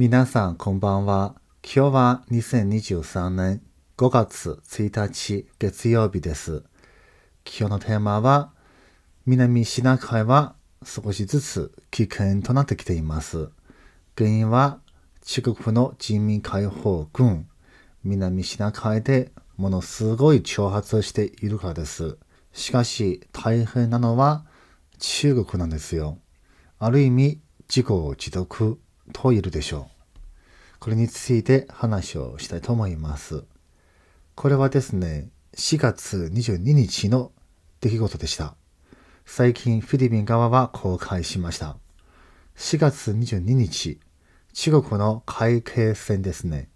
皆さんこんばんは。今日は2023年5月1日月曜日です。今日のテーマは、南シナ海は少しずつ危険となってきています。原因は中国の人民解放軍、南シナ海でものすごい挑発をしているからです。しかし大変なのは中国なんですよ。ある意味、自業自得。といるでしょう。これについて話をしたいと思います。これはですね、4月22日の出来事でした。最近フィリピン側は公開しました。4月22日、中国の海警船ですね。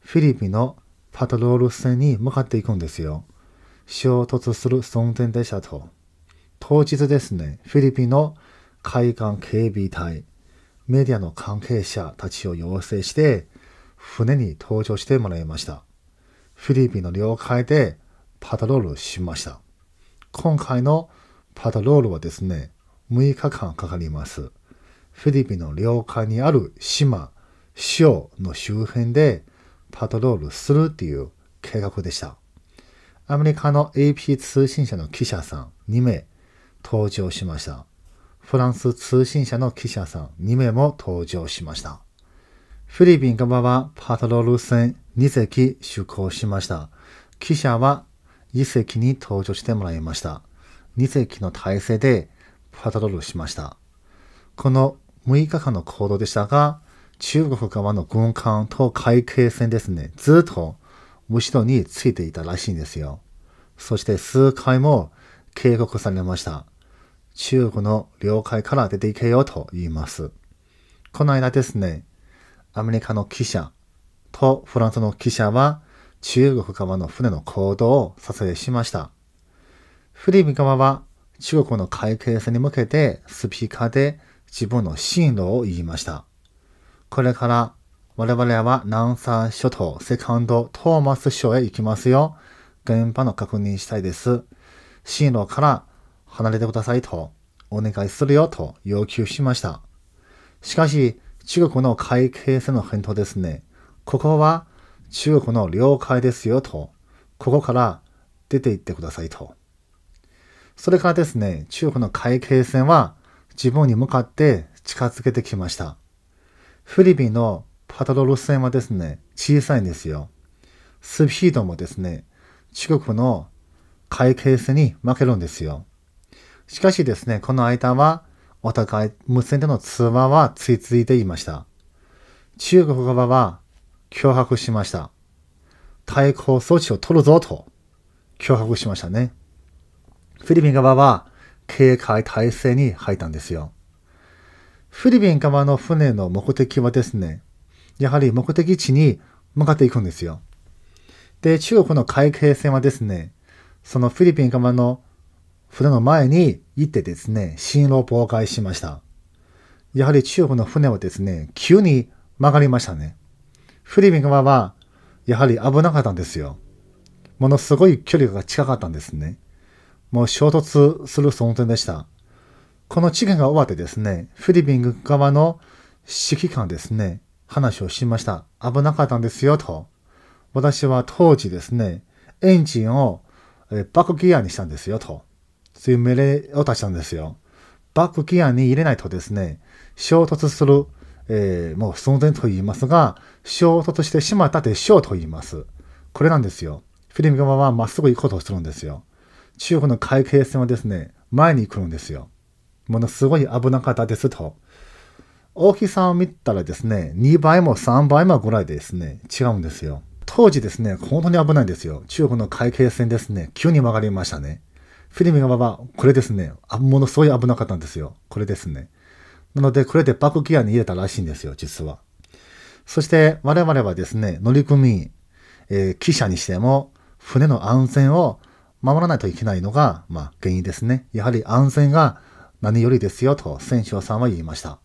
フィリピンのパトロール船に向かっていくんですよ。衝突する損点でしたと。当日ですね、フィリピンの海岸警備隊、メディアの関係者たちを要請して、船に搭乗してもらいました。フィリピンの領海でパトロールしました。今回のパトロールはですね、6日間かかります。フィリピンの領海にある島、塩の周辺でパトロールするっていう計画でした。アメリカの AP 通信社の記者さん2名登場しました。フランス通信社の記者さん2名も登場しました。フィリピン側はパトロール船2隻出港しました。記者は1隻に登場してもらいました。2隻の体制でパトロールしました。この6日間の行動でしたが、中国側の軍艦と海警船ですね、ずっと後ろについていたらしいんですよ。そして数回も警告されました。中国の領海から出ていけよと言います。この間ですね、アメリカの記者とフランスの記者は中国側の船の行動を撮影しました。フィリピン側は中国の海警船に向けてスピーカーで自分の進路を言いました。これから我々は南沙諸島セカンドトーマス諸へ行きますよ。現場の確認したいです。進路から離れてくださいとお願いするよと要求しました。しかし、中国の会計船の返答ですね。ここは中国の領海ですよと、ここから出て行ってくださいと。それからですね、中国の海警船は自分に向かって近づけてきました。フィリピンのパトロール船はですね、小さいんですよ。スピードもですね、中国の海警船に負けるんですよ。しかしですね、この間は、お互い無線での通話はついていました。中国側は脅迫しました。対抗措置を取るぞと脅迫しましたね。フィリピン側は警戒態勢に入ったんですよ。フィリピン側の船の目的はですね、やはり目的地に向かっていくんですよ。で、中国の海警船はですね、そのフィリピン側の船の前に行ってですね、進路を妨害しました。やはり中国の船はですね、急に曲がりましたね。フィリピン側は、やはり危なかったんですよ。ものすごい距離が近かったんですね。もう衝突する存在でした。この事件が終わってですね、フィリピン側の指揮官ですね、話をしました。危なかったんですよ、と。私は当時ですね、エンジンをバックギアにしたんですよ、と。そういう命令を出したんですよ。バックギアに入れないとですね、衝突する、えー、もう寸前と言いますが、衝突してしまったでしょうと言います。これなんですよ。フィリピン側はまっすぐ行こうとするんですよ。中国の海警船はですね、前に来るんですよ。ものすごい危なかったですと。大きさを見たらですね、2倍も3倍もぐらいですね、違うんですよ。当時ですね、本当に危ないんですよ。中国の海警船ですね、急に曲がりましたね。フィリピン側はこれですね。あ、ものすごい危なかったんですよ。これですね。なので、これでバックギアに入れたらしいんですよ、実は。そして、我々はですね、乗組員、えー、記者にしても、船の安全を守らないといけないのが、まあ、原因ですね。やはり安全が何よりですよ、と船長さんは言いました。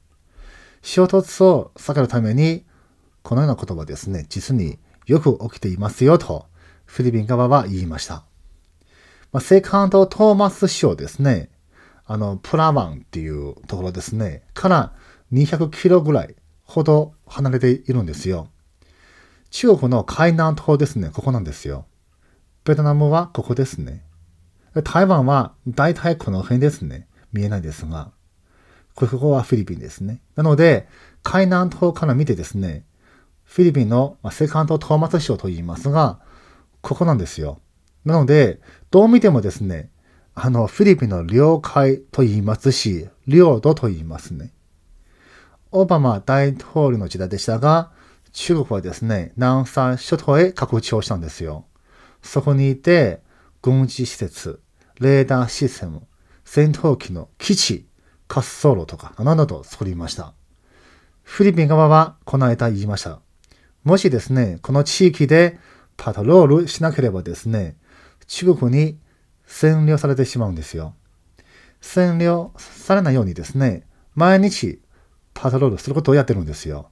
衝突を避けるために、このようなことはですね、実によく起きていますよ、と、フィリピン側は言いました。まあ、セカンドトーマス賞ですね。あの、プラマンっていうところですね。から200キロぐらいほど離れているんですよ。中国の海南島ですね。ここなんですよ。ベトナムはここですね。台湾は大体この辺ですね。見えないですが。ここはフィリピンですね。なので、海南島から見てですね、フィリピンのセカンドトーマス省と言いますが、ここなんですよ。なので、どう見てもですね、あの、フィリピンの領海と言いますし、領土と言いますね。オバマ大統領の時代でしたが、中国はですね、南沙諸島へ拡張したんですよ。そこにいて、軍事施設、レーダーシステム、戦闘機の基地、滑走路とか、などと作りました。フィリピン側はこの間言いました。もしですね、この地域でパトロールしなければですね、中国に占領されてしまうんですよ。占領されないようにですね、毎日パトロールすることをやってるんですよ。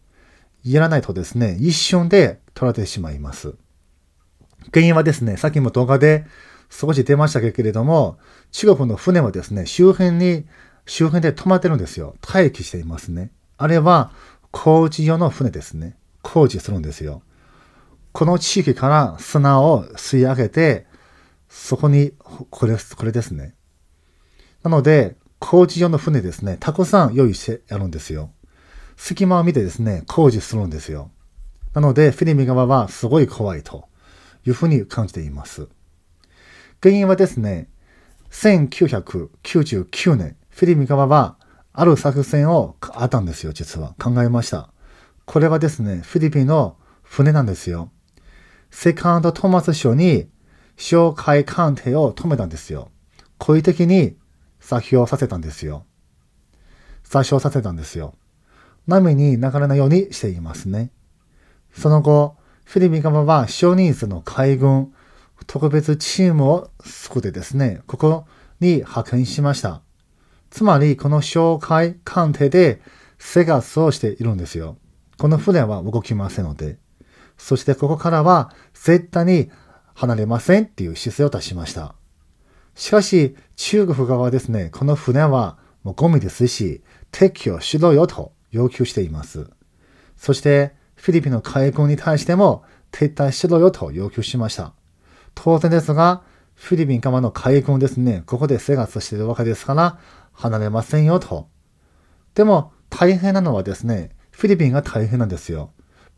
やらないとですね、一瞬で取られてしまいます。原因はですね、さっきも動画で少し出ましたけれども、中国の船はですね、周辺に、周辺で止まってるんですよ。待機していますね。あれは工事用の船ですね。工事するんですよ。この地域から砂を吸い上げて、そこに、これ、これですね。なので、工事用の船ですね、たくさん用意してやるんですよ。隙間を見てですね、工事するんですよ。なので、フィリピン側はすごい怖いというふうに感じています。原因はですね、1999年、フィリピン側はある作戦をあったんですよ、実は。考えました。これはですね、フィリピンの船なんですよ。セカンド・トーマス賞に紹介鑑定を止めたんですよ。故意的に作業させたんですよ。作傷させたんですよ。波に流れないようにしていますね。その後、フィリピン側は少人数の海軍特別チームを作ってですね、ここに派遣しました。つまり、この紹介鑑定で生活をしているんですよ。この船は動きませんので。そしてここからは絶対に離れませんっていう姿勢を出しました。しかし、中国側はですね、この船はもうゴミですし、撤去しろよと要求しています。そして、フィリピンの海軍に対しても撤退しろよと要求しました。当然ですが、フィリピン側の海軍ですね、ここで生活しているわけですから、離れませんよと。でも、大変なのはですね、フィリピンが大変なんですよ。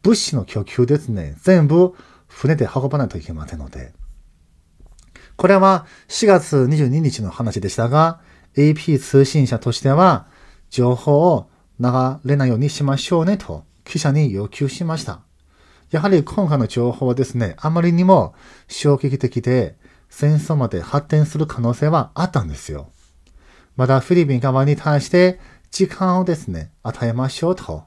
物資の供給ですね、全部船で運ばないといけませんので、これは4月22日の話でしたが、AP 通信社としては、情報を流れないようにしましょうねと記者に要求しました。やはり今回の情報はですね、あまりにも衝撃的で、戦争まで発展する可能性はあったんですよ。またフィリピン側に対して時間をですね、与えましょうと。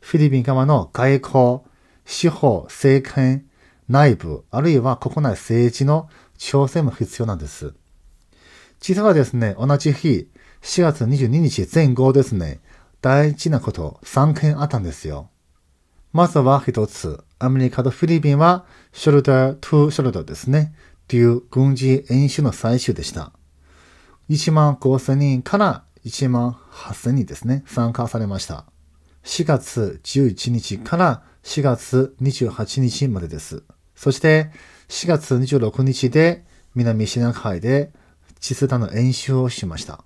フィリピン側の外交、司法、政権、内部、あるいは国内政治の調整も必要なんです。実はですね、同じ日、4月22日前後ですね、大事なこと3件あったんですよ。まずは一つ、アメリカとフィリピンはショルダー・トゥ・ショルダーですね、という軍事演習の最終でした。1万5千人から1万8千人ですね、参加されました。4月11日から4月28日までです。そして4月26日で南シナ海で地スダの演習をしました。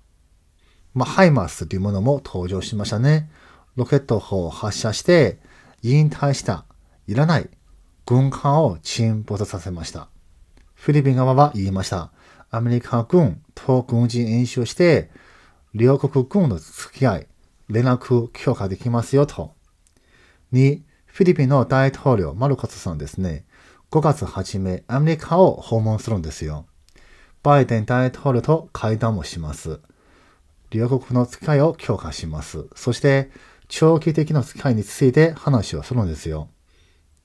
まあ、ハイマースというものも登場しましたね。ロケット砲を発射して引退したいらない軍艦を沈没させました。フィリピン側は言いました。アメリカ軍と軍人演習して、両国軍の付き合い、連絡強化できますよと。に、フィリピンの大統領、マルコスさんですね。5月初め、アメリカを訪問するんですよ。バイデン大統領と会談もします。両国の付き合いを強化します。そして、長期的な付き合いについて話をするんですよ。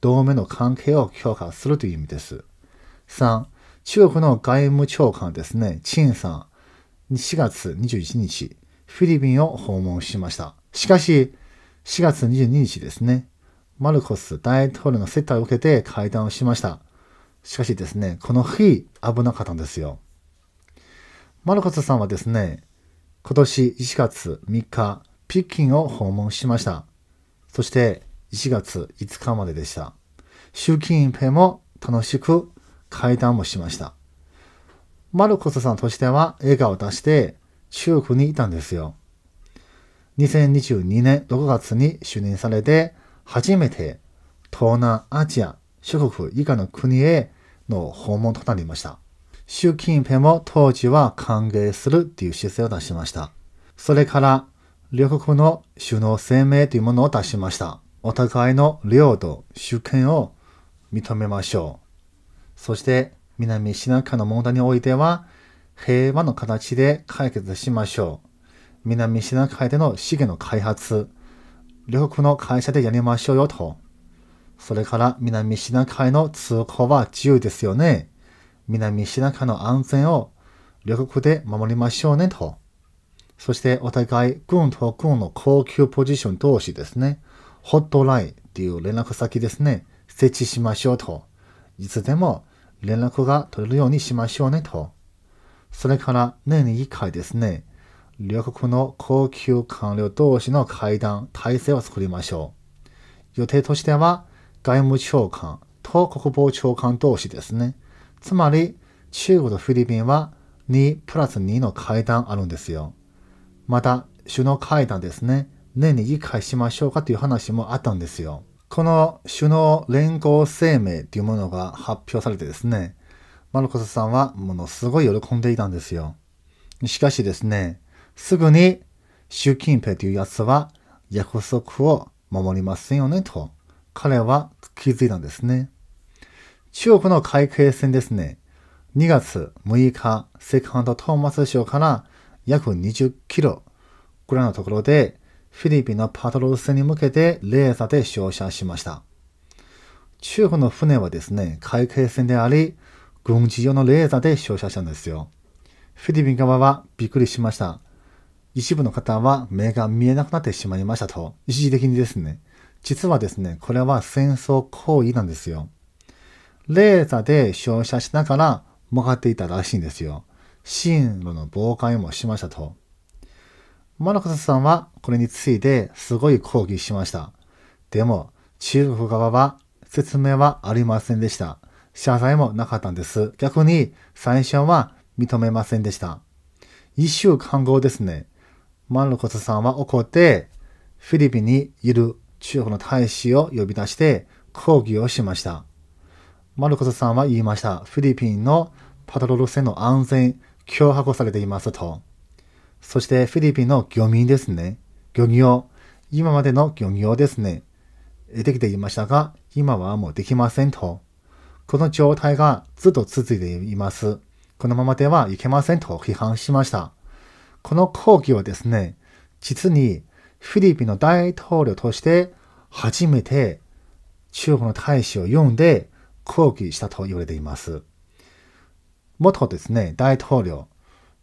同盟の関係を強化するという意味です。3、中国の外務長官ですね、陳さん、4月21日、フィリピンを訪問しました。しかし、4月22日ですね、マルコス大統領の接待を受けて会談をしました。しかしですね、この日、危なかったんですよ。マルコスさんはですね、今年1月3日、北京を訪問しました。そして1月5日まででした。習近平も楽しく会談もしました。マルコスさんとしては笑顔を出して中国にいたんですよ。2022年6月に就任されて、初めて東南アジア諸国以外の国への訪問となりました。習近平も当時は歓迎するという姿勢を出しました。それから、両国の首脳声明というものを出しました。お互いの領土、主権を認めましょう。そして、南シナ海の問題においては、平和の形で解決しましょう。南シナ海での資源の開発、両国の会社でやりましょうよと。それから南シナ海の通行は自由ですよね。南シナ海の安全を両国で守りましょうねと。そしてお互い軍と軍の高級ポジション同士ですね。ホットラインっていう連絡先ですね。設置しましょうと。いつでも連絡が取れるようにしましょうねと。それから年に1回ですね。両国の高級官僚同士の会談、体制を作りましょう。予定としては、外務長官と国防長官同士ですね。つまり、中国とフィリピンは2プラス2の会談あるんですよ。また、首脳会談ですね。年に1回しましょうかという話もあったんですよ。この首脳連合声明というものが発表されてですね、マルコスさんはものすごい喜んでいたんですよ。しかしですね、すぐに、習近平という奴は約束を守りませんよねと、彼は気づいたんですね。中国の海警船ですね。2月6日、セカンドトーマス省から約20キロぐらいのところで、フィリピンのパトロール船に向けてレーザーで照射しました。中国の船はですね、海警船であり、軍事用のレーザーで照射したんですよ。フィリピン側はびっくりしました。一部の方は目が見えなくなってしまいましたと。一時的にですね。実はですね、これは戦争行為なんですよ。レーザーで照射しながら曲がっていたらしいんですよ。進路の妨害もしましたと。マルコスさんはこれについてすごい抗議しました。でも、中国側は説明はありませんでした。謝罪もなかったんです。逆に最初は認めませんでした。一週間後ですね、マルコスさんは怒って、フィリピンにいる中国の大使を呼び出して抗議をしました。マルコスさんは言いました。フィリピンのパトロール船の安全、脅迫されていますと。そしてフィリピンの漁民ですね。漁業。今までの漁業ですね。できていましたが、今はもうできませんと。この状態がずっと続いています。このままではいけませんと批判しました。この講義はですね、実にフィリピンの大統領として初めて中国の大使を呼んで抗議したと言われています。元ですね、大統領、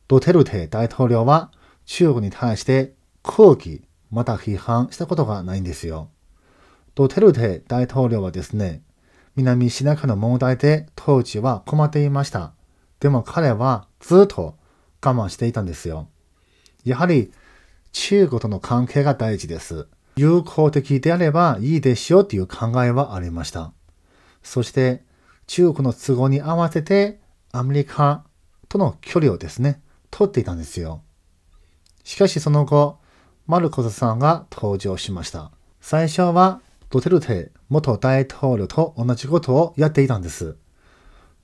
ドテルテ大統領は中国に対して抗議、また批判したことがないんですよ。ドテルテ大統領はですね、南シナ海の問題で当時は困っていました。でも彼はずっと我慢していたんですよ。やはり中国との関係が大事です。友好的であればいいでしょうという考えはありました。そして中国の都合に合わせてアメリカとの距離をですね、取っていたんですよ。しかしその後、マルコスさんが登場しました。最初はドテルテ元大統領と同じことをやっていたんです。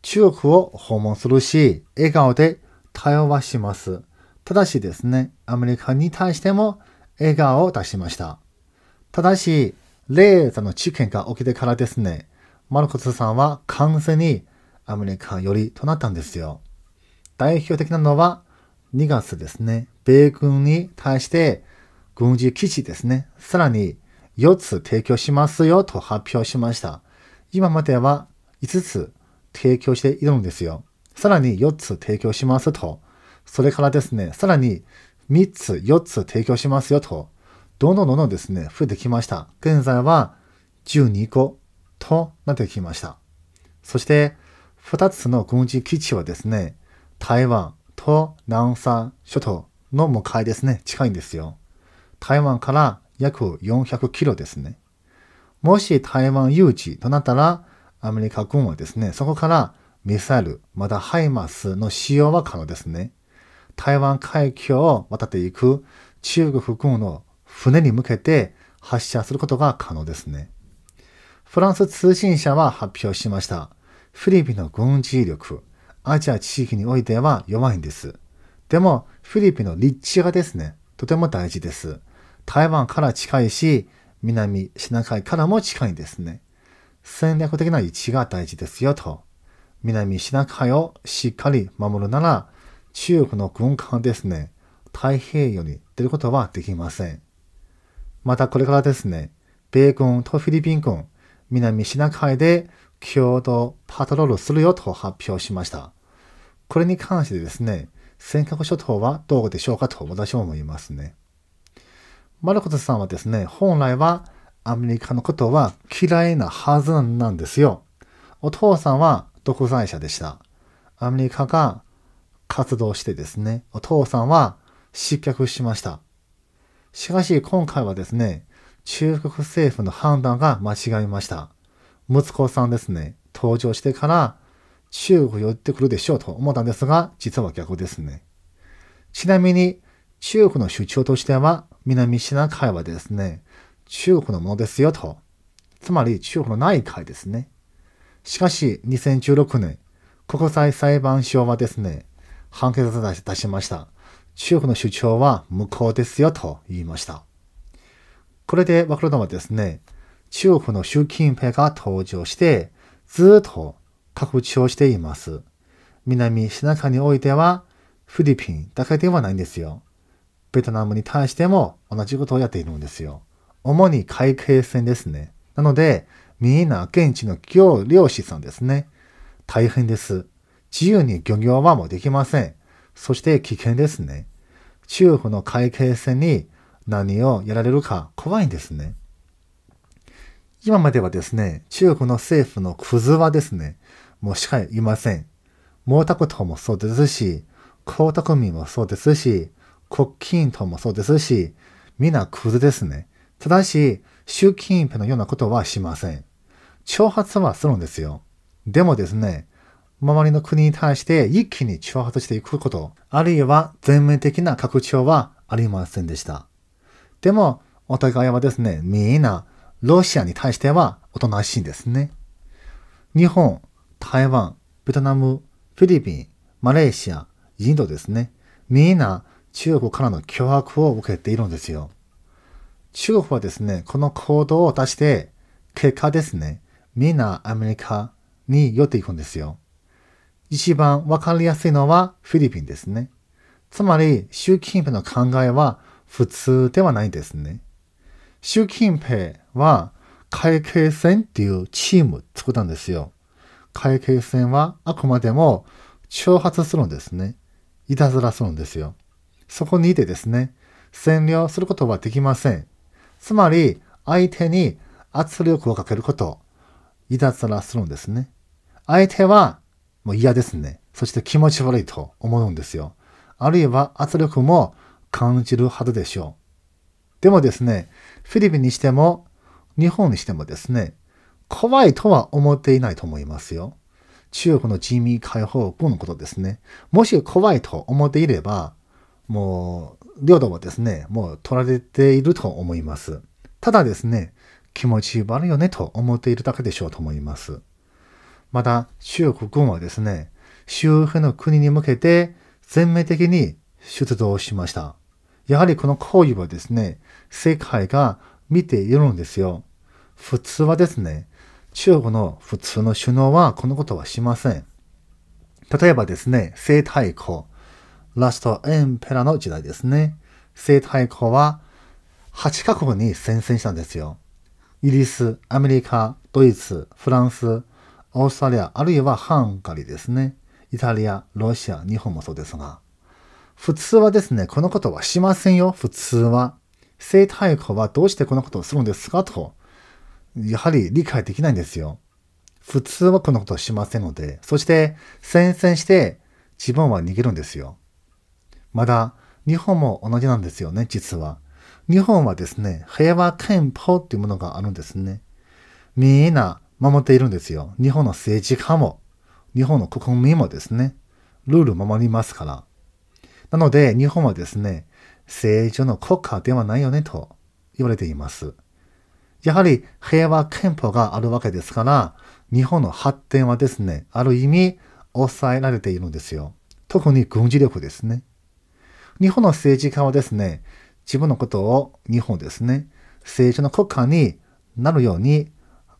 中国を訪問するし、笑顔で対話します。ただしですね、アメリカに対しても笑顔を出しました。ただし、レーザの事件が起きてからですね、マルコスさんは完全にアメリカ寄りとなったんですよ。代表的なのは2月ですね、米軍に対して軍事基地ですね、さらに4つ提供しますよと発表しました。今までは5つ提供しているんですよ。さらに4つ提供しますとそれからですね、さらに3つ、4つ提供しますよと、どんどんどんどんですね、増えてきました。現在は12個となってきました。そして、2つの軍事基地はですね、台湾と南沙諸島の向かいですね、近いんですよ。台湾から約400キロですね。もし台湾有事となったら、アメリカ軍はですね、そこからミサイル、またハイマスの使用は可能ですね。台湾海峡を渡っていく中国軍の船に向けて発射することが可能ですね。フランス通信社は発表しました。フィリピンの軍事力、アジア地域においては弱いんです。でも、フィリピンの立地がですね、とても大事です。台湾から近いし、南シナ海からも近いんですね。戦略的な位置が大事ですよと。南シナ海をしっかり守るなら、中国の軍艦ですね、太平洋に出ることはできません。またこれからですね、米軍とフィリピン軍、南シナ海で共同パトロールするよと発表しました。これに関してですね、尖閣諸島はどうでしょうかと私は思いますね。マルコスさんはですね、本来はアメリカのことは嫌いなはずなんですよ。お父さんは独裁者でした。アメリカが活動してですね、お父さんは失脚しました。しかし今回はですね、中国政府の判断が間違いました。息子さんですね、登場してから中国寄ってくるでしょうと思ったんですが、実は逆ですね。ちなみに、中国の主張としては、南シナ海はですね、中国のものですよと。つまり中国のない海ですね。しかし、2016年、国際裁判所はですね、判決を出しました。中国の主張は無効ですよと言いました。これでわかるのはですね、中国の習近平が登場して、ずっと拡張しています。南シナ海においては、フィリピンだけではないんですよ。ベトナムに対しても同じことをやっているんですよ。主に海警船ですね。なので、みんな現地の漁漁師さんですね。大変です。自由に漁業はもうできません。そして危険ですね。中国の海警船に何をやられるか怖いんですね。今まではですね、中国の政府のクズはですね、もうしかいません。毛沢東もそうですし、江沢民もそうですし、国金党もそうですし、皆クズですね。ただし、習近平のようなことはしません。挑発はするんですよ。でもですね、周りの国に対して一気に挑発していくこと、あるいは全面的な拡張はありませんでした。でも、お互いはですね、みんな、ロシアに対してはおとなしいんですね。日本、台湾、ベトナム、フィリピン、マレーシア、インドですね。みんな中国からの脅迫を受けているんですよ。中国はですね、この行動を出して、結果ですね、みんなアメリカに寄っていくんですよ。一番わかりやすいのはフィリピンですね。つまり、習近平の考えは普通ではないですね。習近平は会計戦っていうチーム作ったんですよ。会計戦はあくまでも挑発するんですね。いたずらするんですよ。そこにいてですね、占領することはできません。つまり、相手に圧力をかけること、いたずらするんですね。相手はもう嫌ですね。そして気持ち悪いと思うんですよ。あるいは圧力も感じるはずでしょう。でもですね、フィリピンにしても、日本にしてもですね、怖いとは思っていないと思いますよ。中国の人民解放軍のことですね。もし怖いと思っていれば、もう、領土はですね、もう取られていると思います。ただですね、気持ち悪いよねと思っているだけでしょうと思います。また中国軍はですね、周辺の国に向けて全面的に出動しました。やはりこの行為はですね、世界が見ているんですよ。普通はですね、中国の普通の首脳はこのことはしません。例えばですね、西太后、ラストエンペラの時代ですね。西太后は8カ国に宣戦したんですよ。イギリス、アメリカ、ドイツ、フランス、オーストラリア、あるいはハンガリーですね。イタリア、ロシア、日本もそうですが、普通はですね、このことはしませんよ、普通は。生体育はどうしてこのことをするんですかと、やはり理解できないんですよ。普通はこのことをしませんので、そして宣戦して自分は逃げるんですよ。まだ日本も同じなんですよね、実は。日本はですね、平和憲法っていうものがあるんですね。みんな守っているんですよ。日本の政治家も、日本の国民もですね、ルール守りますから。なので、日本はですね、正常の国家ではないよねと言われています。やはり平和憲法があるわけですから、日本の発展はですね、ある意味抑えられているんですよ。特に軍事力ですね。日本の政治家はですね、自分のことを日本ですね、正常の国家になるように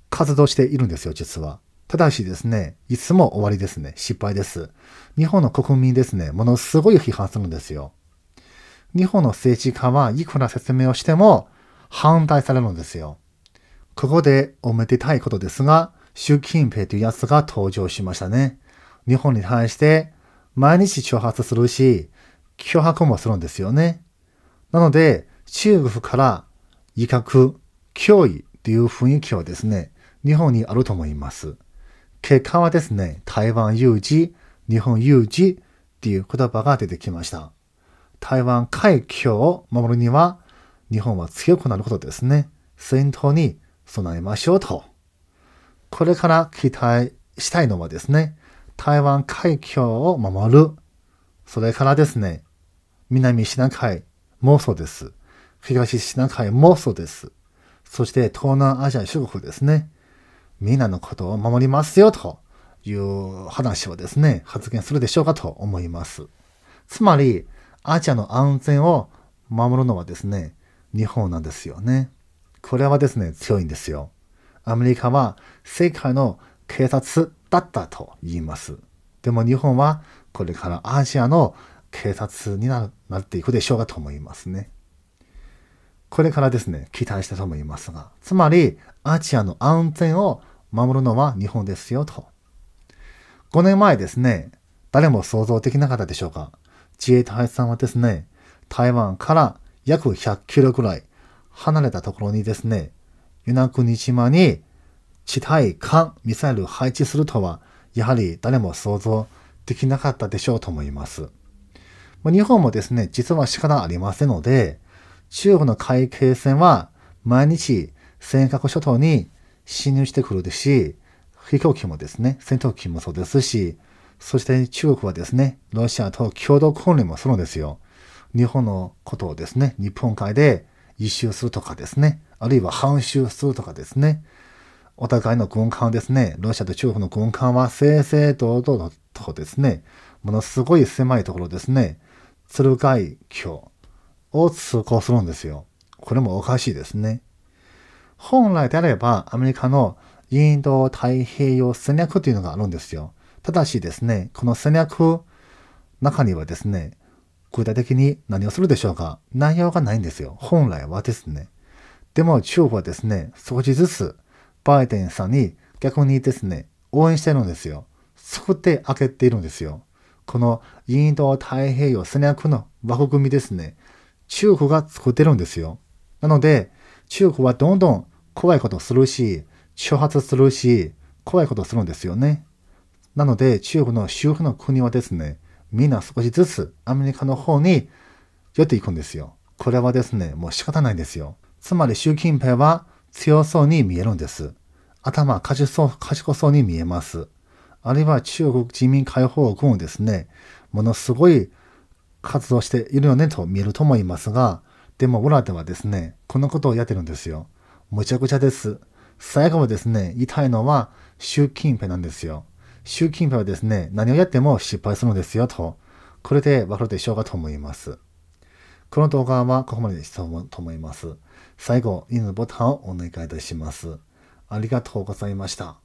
活動しているんですよ、実は。ただしですね、いつも終わりですね。失敗です。日本の国民ですね、ものすごい批判するんですよ。日本の政治家はいくら説明をしても反対されるんですよ。ここでおめでたいことですが、習近平というやつが登場しましたね。日本に対して毎日挑発するし、脅迫もするんですよね。なので、中国から威嚇、脅威という雰囲気をですね、日本にあると思います。結果はですね、台湾有事、日本有事っていう言葉が出てきました。台湾海峡を守るには、日本は強くなることですね。戦闘に備えましょうと。これから期待したいのはですね、台湾海峡を守る。それからですね、南シナ海もそうです。東シナ海もそうです。そして東南アジア諸国ですね。皆のことを守りますよという話をですね、発言するでしょうかと思います。つまり、アジアの安全を守るのはですね、日本なんですよね。これはですね、強いんですよ。アメリカは世界の警察だったと言います。でも日本はこれからアジアの警察になっていくでしょうかと思いますね。これからですね、期待したと思いますが、つまりアジアの安全を守るのは日本ですよと。5年前ですね、誰も想像できなかったでしょうか。自衛隊さんはですね、台湾から約100キロくらい離れたところにですね、与那国島に地対艦ミサイル配置するとは、やはり誰も想像できなかったでしょうと思います。日本もですね、実は仕方ありませんので、中国の海警船は毎日尖閣諸島に侵入してくるですし、飛行機もですね、戦闘機もそうですし、そして中国はですね、ロシアと共同訓練もするんですよ。日本のことをですね、日本海で一周するとかですね、あるいは半周するとかですね、お互いの軍艦ですね、ロシアと中国の軍艦は正々堂々とですね、ものすごい狭いところですね、鶴海峡を通行するんですよ。これもおかしいですね。本来であればアメリカのインド太平洋戦略というのがあるんですよ。ただしですね、この戦略中にはですね、具体的に何をするでしょうか内容がないんですよ。本来はですね。でも中国はですね、少しずつバイデンさんに逆にですね、応援してるんですよ。作ってあげているんですよ。このインド太平洋戦略の枠組みですね。中国が作ってるんですよ。なので、中国はどんどん怖いことするし、挑発するし、怖いことするんですよね。なので、中国の周辺の国はですね、みんな少しずつアメリカの方に寄っていくんですよ。これはですね、もう仕方ないんですよ。つまり習近平は強そうに見えるんです。頭賢そう、賢そうに見えます。あるいは中国人民解放軍をですね、ものすごい活動しているよねと見えると思いますが、でも裏ではですね、このことをやってるんですよ。むちゃくちゃです。最後はですね、言いたいのは、習近平なんですよ。習近平はですね、何をやっても失敗するのですよと、これでわかるでしょうかと思います。この動画はここまでにしたと思います。最後、いいねボタンをお願いいたします。ありがとうございました。